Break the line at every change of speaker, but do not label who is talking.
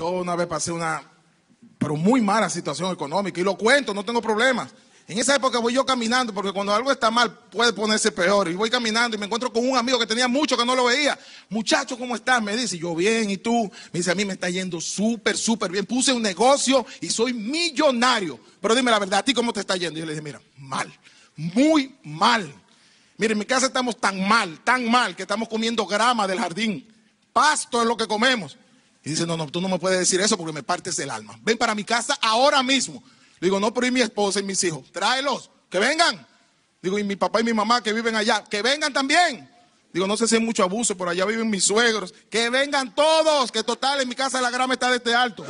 Yo una vez pasé una, pero muy mala situación económica y lo cuento, no tengo problemas. En esa época voy yo caminando, porque cuando algo está mal puede ponerse peor. Y voy caminando y me encuentro con un amigo que tenía mucho que no lo veía. Muchacho, ¿cómo estás? Me dice, yo bien, ¿y tú? Me dice, a mí me está yendo súper, súper bien. Puse un negocio y soy millonario. Pero dime la verdad, ¿a ti cómo te está yendo? Y yo le dije, mira, mal, muy mal. Mire, en mi casa estamos tan mal, tan mal, que estamos comiendo grama del jardín. Pasto es lo que comemos. Y dice, no, no, tú no me puedes decir eso porque me partes el alma. Ven para mi casa ahora mismo. Le digo, no, pero y mi esposa y mis hijos, tráelos, que vengan. Digo, y mi papá y mi mamá que viven allá, que vengan también. Digo, no sé si es mucho abuso, por allá viven mis suegros. Que vengan todos, que total, en mi casa la grama está de este alto.